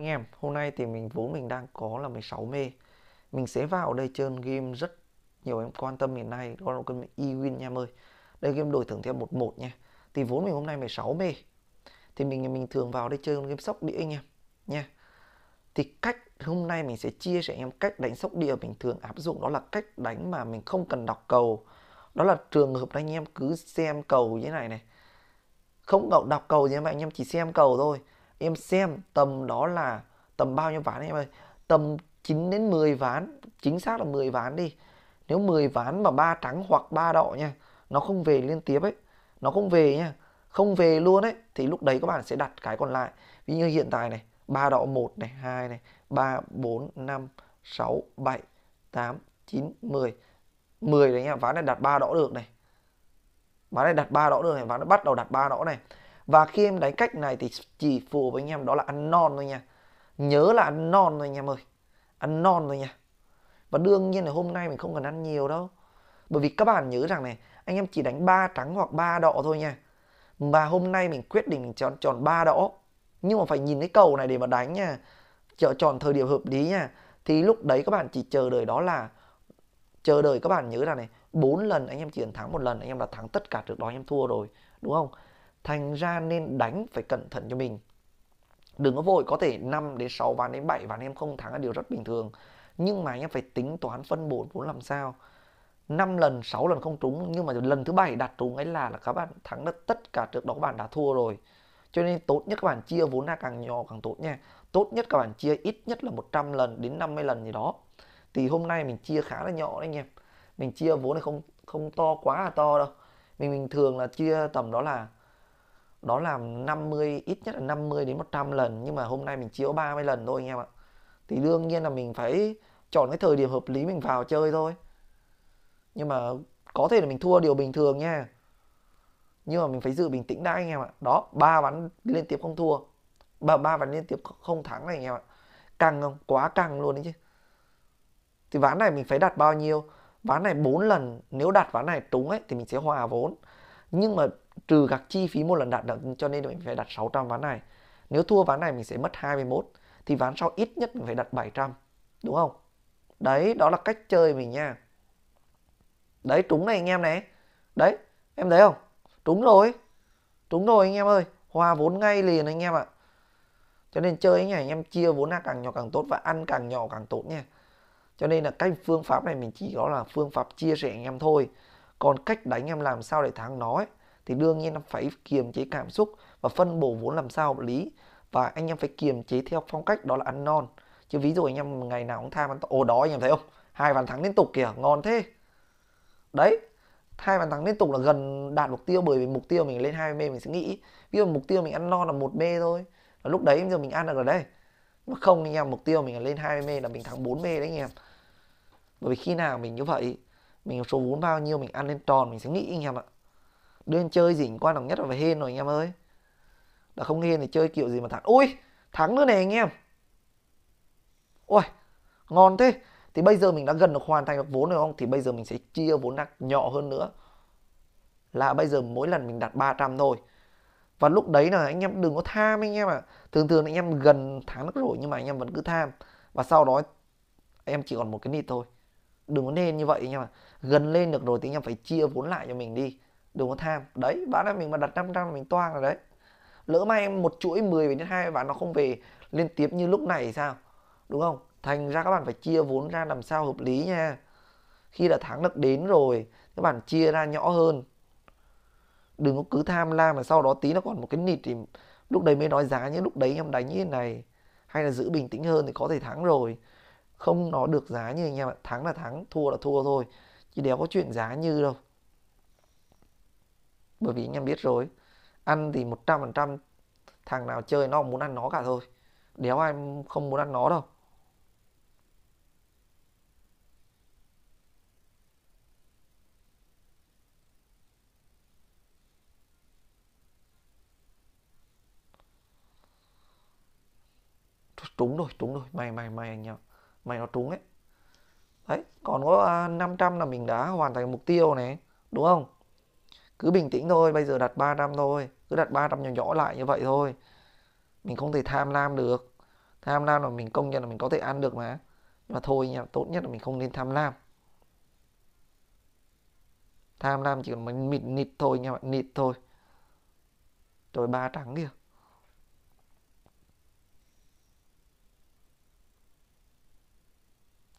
anh em, hôm nay thì mình vốn mình đang có là 16 mê Mình sẽ vào đây chơi game rất nhiều em quan tâm hiện nay Đó là con E-Win nha em ơi Đây game đổi thưởng theo 11 nha Thì vốn mình hôm nay 16 mê Thì mình mình thường vào đây chơi game sóc đĩa anh em nha Thì cách hôm nay mình sẽ chia sẻ em cách đánh sóc đĩa mình thường áp dụng Đó là cách đánh mà mình không cần đọc cầu Đó là trường hợp anh em cứ xem cầu như thế này này không đọc cầu gì mà anh em chỉ xem cầu thôi em xem tầm đó là tầm bao nhiêu ván em ơi tầm 9 đến 10 ván chính xác là 10 ván đi nếu 10 ván mà ba trắng hoặc ba đỏ nha nó không về liên tiếp ấy nó không về nha không về luôn ấy thì lúc đấy các bạn sẽ đặt cái còn lại ví như hiện tại này ba đỏ một này hai này ba bốn năm sáu bảy tám chín mười mười đấy nha ván này đặt ba đỏ được này ván này đặt ba đỏ được này ván nó bắt đầu đặt ba đỏ này và khi em đánh cách này thì chỉ phù với anh em đó là ăn non thôi nha nhớ là ăn non thôi anh em ơi ăn non thôi nha và đương nhiên là hôm nay mình không cần ăn nhiều đâu bởi vì các bạn nhớ rằng này anh em chỉ đánh ba trắng hoặc ba đỏ thôi nha và hôm nay mình quyết định mình chọn tròn ba đỏ nhưng mà phải nhìn cái cầu này để mà đánh nha chọn tròn thời điểm hợp lý nha thì lúc đấy các bạn chỉ chờ đợi đó là chờ đợi các bạn nhớ rằng này bốn lần anh em chiến thắng một lần anh em đã thắng tất cả trước đó anh em thua rồi đúng không Thành ra nên đánh phải cẩn thận cho mình. Đừng có vội có thể 5 đến 6 ván đến 7 ván em không thắng là điều rất bình thường. Nhưng mà anh em phải tính toán phân bổ vốn làm sao. 5 lần, 6 lần không trúng nhưng mà lần thứ bảy đặt trúng ấy là là các bạn thắng được tất cả trước đó các bạn đã thua rồi. Cho nên tốt nhất các bạn chia vốn là càng nhỏ càng tốt nha. Tốt nhất các bạn chia ít nhất là 100 lần đến 50 lần gì đó. Thì hôm nay mình chia khá là nhỏ đấy anh em. Mình chia vốn này không không to quá là to đâu. Mình bình thường là chia tầm đó là đó là 50 ít nhất là 50 đến 100 lần nhưng mà hôm nay mình chiếu có 30 lần thôi anh em ạ thì đương nhiên là mình phải chọn cái thời điểm hợp lý mình vào chơi thôi nhưng mà có thể là mình thua điều bình thường nha nhưng mà mình phải giữ bình tĩnh đã anh em ạ đó ba ván liên tiếp không thua ba ba ván liên tiếp không thắng này anh em ạ căng không quá căng luôn đấy chứ thì ván này mình phải đặt bao nhiêu ván này 4 lần nếu đặt ván này trúng ấy thì mình sẽ hòa vốn nhưng mà trừ các chi phí một lần đặt được cho nên mình phải đặt 600 ván này nếu thua ván này mình sẽ mất 21 thì ván sau ít nhất mình phải đặt 700 đúng không đấy đó là cách chơi mình nha đấy trúng này anh em này đấy em thấy không trúng rồi trúng rồi anh em ơi hòa vốn ngay liền anh em ạ cho nên chơi nhỉ anh em chia vốn ra càng nhỏ càng tốt và ăn càng nhỏ càng tốt nha cho nên là cách phương pháp này mình chỉ có là phương pháp chia sẻ anh em thôi còn cách đánh em làm sao để thắng nó ấy, thì đương nhiên nó phải kiềm chế cảm xúc và phân bổ vốn làm sao hợp lý và anh em phải kiềm chế theo phong cách đó là ăn non chứ ví dụ anh em ngày nào cũng tham ăn ồ đó anh em thấy không hai bàn thắng liên tục kìa ngon thế đấy hai bàn thắng liên tục là gần đạt mục tiêu bởi vì mục tiêu mình lên hai mê mình sẽ nghĩ ví dụ mục tiêu mình ăn non là một mê thôi là lúc đấy giờ mình ăn được ở đây mà không anh em mục tiêu mình là lên hai mê là mình thắng 4 mê đấy anh em bởi vì khi nào mình như vậy mình số vốn bao nhiêu mình ăn lên tròn mình sẽ nghĩ anh em ạ đương chơi gì quan trọng nhất là phải hên rồi anh em ơi đã không hên thì chơi kiểu gì mà thắng ui thắng nữa này anh em ui ngon thế thì bây giờ mình đã gần được hoàn thành được vốn rồi không thì bây giờ mình sẽ chia vốn đặc nhỏ hơn nữa là bây giờ mỗi lần mình đặt 300 thôi và lúc đấy là anh em đừng có tham anh em ạ à. thường thường anh em gần tháng nước rồi nhưng mà anh em vẫn cứ tham và sau đó em chỉ còn một cái nịt thôi đừng có nên như vậy anh em ạ à. gần lên được rồi thì anh em phải chia vốn lại cho mình đi đừng có tham đấy bán là mình mà đặt 500 mình toang rồi đấy lỡ may một chuỗi 10 đến hai bạn nó không về liên tiếp như lúc này thì sao đúng không thành ra các bạn phải chia vốn ra làm sao hợp lý nha khi đã thắng được đến rồi các bạn chia ra nhỏ hơn đừng có cứ tham lam mà sau đó tí nó còn một cái nịt thì lúc đấy mới nói giá như lúc đấy em đánh như thế này hay là giữ bình tĩnh hơn thì có thể thắng rồi không nó được giá như anh em ạ thắng là thắng thua là thua thôi chứ đéo có chuyện giá như đâu bởi vì anh em biết rồi ăn thì 100% thằng nào chơi nó muốn ăn nó cả thôi đéo ai không muốn ăn nó đâu trúng rồi trúng rồi mày mày mày anh em may nó trúng ấy đấy còn có 500 à, là mình đã hoàn thành mục tiêu này đúng không cứ bình tĩnh thôi bây giờ đặt 3 năm thôi cứ đặt 3 năm nhỏ nhỏ lại như vậy thôi mình không thể tham lam được tham lam là mình công nhận là mình có thể ăn được mà nhưng mà thôi nha tốt nhất là mình không nên tham lam tham lam chỉ còn mình mịt nịt thôi nha bạn nịt thôi rồi ba trắng kìa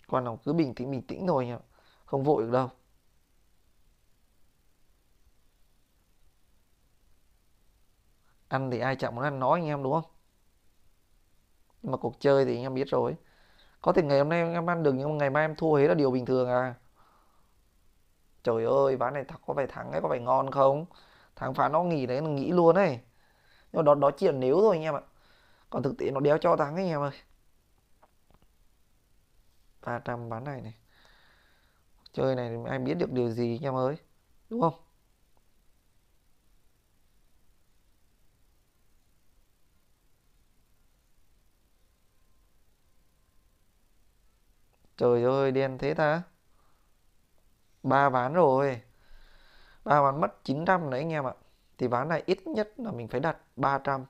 còn nó cứ bình tĩnh bình tĩnh thôi nha không vội được đâu ăn thì ai chẳng muốn ăn nói anh em đúng không nhưng mà cuộc chơi thì anh em biết rồi có thể ngày hôm nay em ăn được nhưng mà ngày mai em thua hết là điều bình thường à trời ơi ván này có phải thắng ấy có phải ngon không thắng phá nó nghỉ đấy nó nghĩ luôn ấy nhưng mà đó đó chỉ là nếu thôi anh em ạ còn thực tế nó đéo cho thắng anh em ơi Ba trăm bán này này chơi này thì ai biết được điều gì anh em ơi đúng không Trời ơi đen thế ta ba ván rồi ba ván mất 900 đấy anh em ạ Thì ván này ít nhất là mình phải đặt 300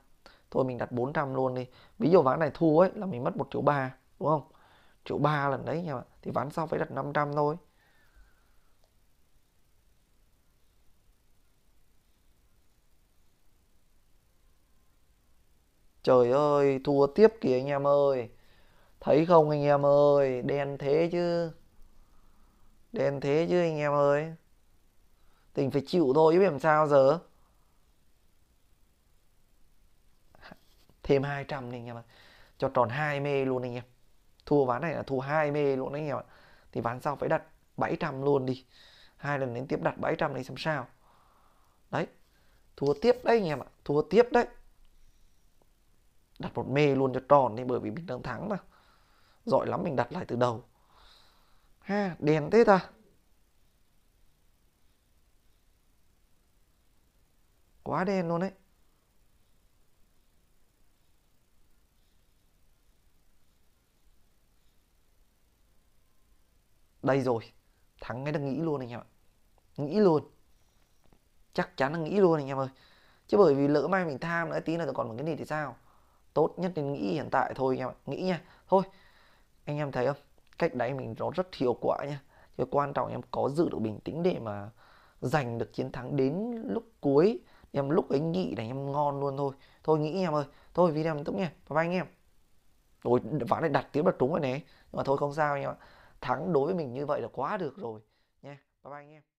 Thôi mình đặt 400 luôn đi Ví dụ ván này thua ấy là mình mất 1 triệu 3 Đúng không? Triệu 3 lần đấy anh em ạ Thì ván sau phải đặt 500 thôi Trời ơi, thua tiếp kìa anh em ơi thấy không anh em ơi đen thế chứ đen thế chứ anh em ơi tình phải chịu thôi chứ làm sao giờ thêm 200 trăm anh em ạ cho tròn 2 mê luôn anh em thua ván này là thua 2 mê luôn anh em ạ thì ván sau phải đặt 700 luôn đi hai lần đến tiếp đặt 700 này xem sao đấy thua tiếp đấy anh em ạ thua tiếp đấy đặt một mê luôn cho tròn đi bởi vì mình đang thắng mà giỏi lắm mình đặt lại từ đầu ha đèn thế ta quá đen luôn đấy đây rồi thắng cái đang nghĩ luôn anh em ạ nghĩ luôn chắc chắn là nghĩ luôn anh em ơi chứ bởi vì lỡ mai mình tham nữa tí là còn một cái gì thì sao tốt nhất nên nghĩ hiện tại thôi anh em ạ nghĩ nha thôi anh em thấy không cách đấy mình nó rất hiệu quả nha nhưng quan trọng em có giữ được bình tĩnh để mà giành được chiến thắng đến lúc cuối em lúc ấy nghĩ là em ngon luôn thôi thôi nghĩ em ơi thôi video mình tốt nha bye bye anh em rồi ván này đặt tiếng là trúng rồi nè nhưng mà thôi không sao anh em ạ thắng đối với mình như vậy là quá được rồi nha bye bye anh em